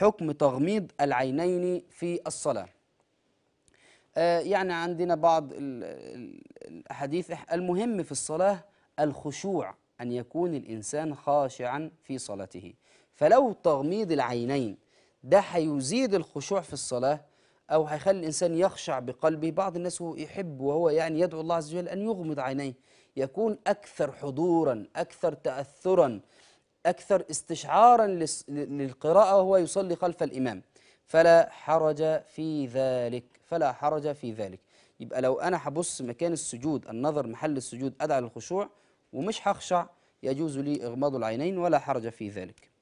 حكم تغميض العينين في الصلاة آه، يعني عندنا بعض الأحاديث المهم في الصلاة الخشوع أن يكون الإنسان خاشعا في صلاته فلو تغميض العينين ده هيزيد الخشوع في الصلاة أو هيخلي الإنسان يخشع بقلبه بعض الناس يحب وهو يعني يدعو الله عز وجل أن يغمض عينيه يكون أكثر حضورا أكثر تأثرا أكثر استشعارا للقراءة وهو يصلي خلف الإمام فلا حرج في ذلك فلا حرج في ذلك يبقى لو أنا هبص مكان السجود النظر محل السجود أدعى للخشوع ومش هخشع يجوز لي إغماض العينين ولا حرج في ذلك